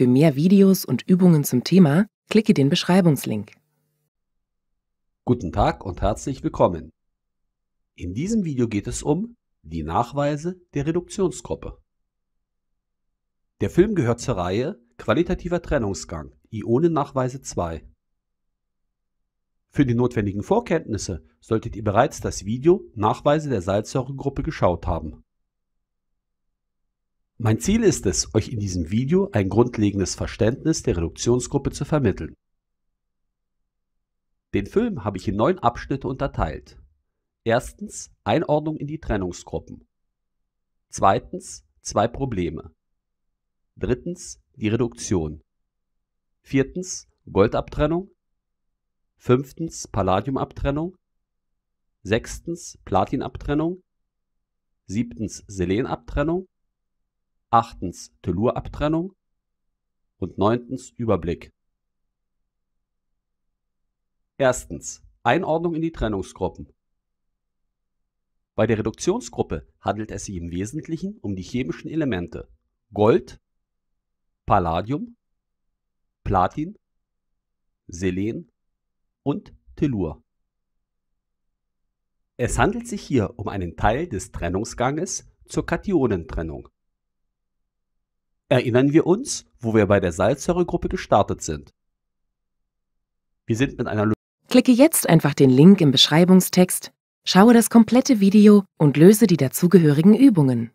Für mehr Videos und Übungen zum Thema klicke den Beschreibungslink. Guten Tag und herzlich willkommen. In diesem Video geht es um die Nachweise der Reduktionsgruppe. Der Film gehört zur Reihe Qualitativer Trennungsgang Ionennachweise 2. Für die notwendigen Vorkenntnisse solltet ihr bereits das Video Nachweise der Salzsäuregruppe geschaut haben. Mein Ziel ist es, euch in diesem Video ein grundlegendes Verständnis der Reduktionsgruppe zu vermitteln. Den Film habe ich in neun Abschnitte unterteilt. Erstens Einordnung in die Trennungsgruppen. Zweitens zwei Probleme. Drittens die Reduktion. Viertens Goldabtrennung. Fünftens Palladiumabtrennung. Sechstens Platinabtrennung. Siebtens Selenabtrennung achtens Tellurabtrennung und neuntens Überblick. Erstens Einordnung in die Trennungsgruppen. Bei der Reduktionsgruppe handelt es sich im Wesentlichen um die chemischen Elemente Gold, Palladium, Platin, Selen und Tellur. Es handelt sich hier um einen Teil des Trennungsganges zur Kationentrennung erinnern wir uns, wo wir bei der Salzsäuregruppe gestartet sind. Wir sind mit einer Lösung. Klicke jetzt einfach den Link im Beschreibungstext, schaue das komplette Video und löse die dazugehörigen Übungen.